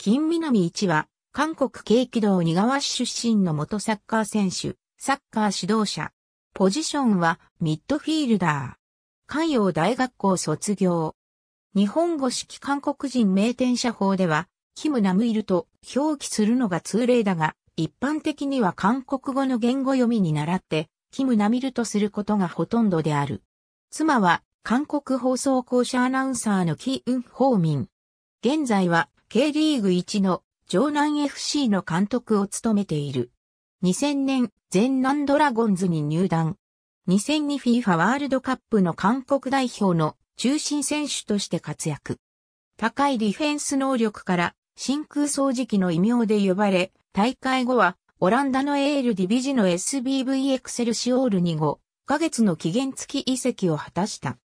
金南一は、韓国軽機道二川市出身の元サッカー選手、サッカー指導者。ポジションはミッドフィールダー。海洋大学校卒業。日本語式韓国人名店社法では、キムナムイルと表記するのが通例だが、一般的には韓国語の言語読みに習って、キムナミルとすることがほとんどである。妻は、韓国放送公社アナウンサーのキ・ウン・ホーミン。現在は K リーグ1の城南 FC の監督を務めている。2000年、全南ドラゴンズに入団。2002FIFA ワールドカップの韓国代表の中心選手として活躍。高いディフェンス能力から真空掃除機の異名で呼ばれ、大会後はオランダのエールディビジの SBV エクセルシオールに5ヶ月の期限付き移籍を果たした。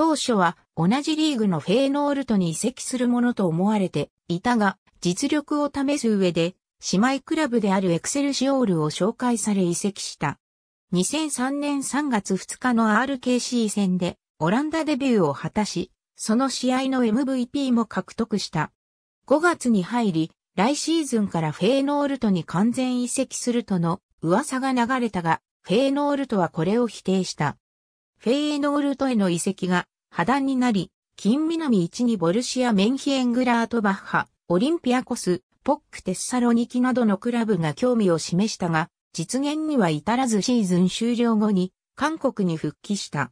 当初は同じリーグのフェーノールトに移籍するものと思われていたが、実力を試す上で、姉妹クラブであるエクセルシオールを紹介され移籍した。2003年3月2日の RKC 戦でオランダデビューを果たし、その試合の MVP も獲得した。5月に入り、来シーズンからフェーノールトに完全移籍するとの噂が流れたが、フェーノールトはこれを否定した。フェイエノールトへの移籍が破談になり、金南一にボルシア・メンヒエングラートバッハ、オリンピアコス、ポック・テッサロニキなどのクラブが興味を示したが、実現には至らずシーズン終了後に韓国に復帰した。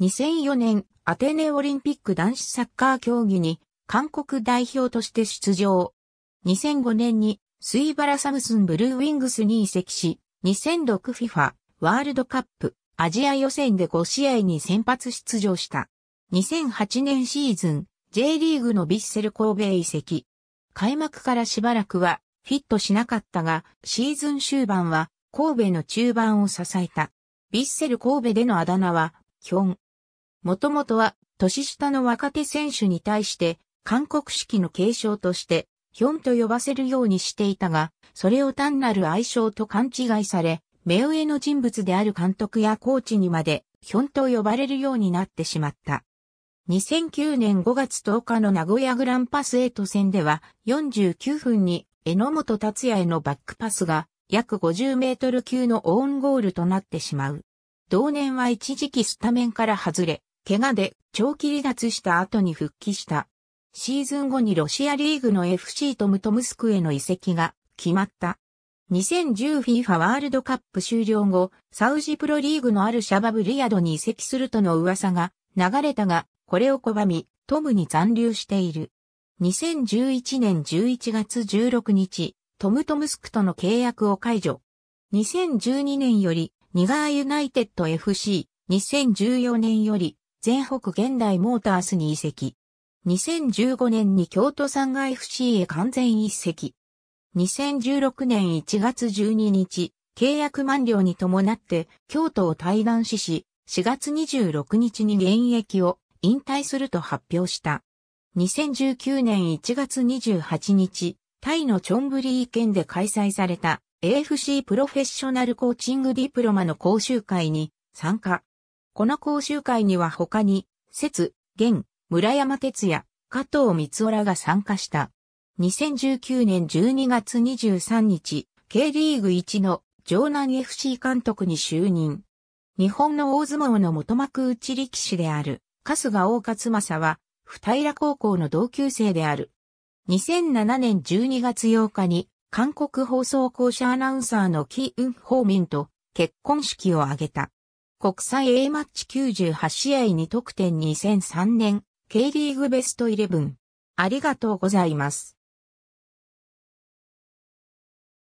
2004年アテネオリンピック男子サッカー競技に韓国代表として出場。2005年にスイバラサムスンブルーウィングスに移籍し、2006FIFA ワールドカップアジア予選で5試合に先発出場した。2008年シーズン、J リーグのビッセル神戸へ移籍。開幕からしばらくはフィットしなかったが、シーズン終盤は神戸の中盤を支えた。ビッセル神戸でのあだ名は、ヒョン。もともとは、年下の若手選手に対して、韓国式の継承として、ヒョンと呼ばせるようにしていたが、それを単なる愛称と勘違いされ、目上の人物である監督やコーチにまで、ヒョンと呼ばれるようになってしまった。2009年5月10日の名古屋グランパスエイト戦では、49分に榎本達也へのバックパスが、約50メートル級のオウンゴールとなってしまう。同年は一時期スタメンから外れ、怪我で長期離脱した後に復帰した。シーズン後にロシアリーグの FC トムトムスクへの移籍が決まった。2010FIFA ワールドカップ終了後、サウジプロリーグのあるシャバブリヤドに移籍するとの噂が流れたが、これを拒み、トムに残留している。2011年11月16日、トムトムスクとの契約を解除。2012年より、ニガーユナイテッド FC、2014年より、全北現代モータースに移籍。2015年に京都産が FC へ完全移籍。2016年1月12日、契約満了に伴って京都を退団しし、4月26日に現役を引退すると発表した。2019年1月28日、タイのチョンブリー県で開催された AFC プロフェッショナルコーチングディプロマの講習会に参加。この講習会には他に、節、現、村山哲也、加藤光雄らが参加した。2019年12月23日、K リーグ1の城南 FC 監督に就任。日本の大相撲の元幕内力士である、春日大勝正は、二平高校の同級生である。2007年12月8日に、韓国放送公社アナウンサーのキ・ウン・ホーミンと結婚式を挙げた。国際 A マッチ98試合に得点2003年、K リーグベスト11。ありがとうございます。